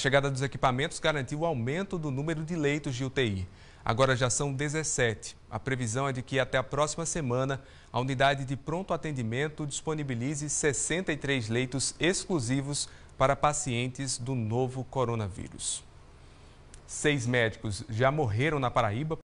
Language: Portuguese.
A chegada dos equipamentos garantiu o aumento do número de leitos de UTI. Agora já são 17. A previsão é de que até a próxima semana a unidade de pronto atendimento disponibilize 63 leitos exclusivos para pacientes do novo coronavírus. Seis médicos já morreram na Paraíba.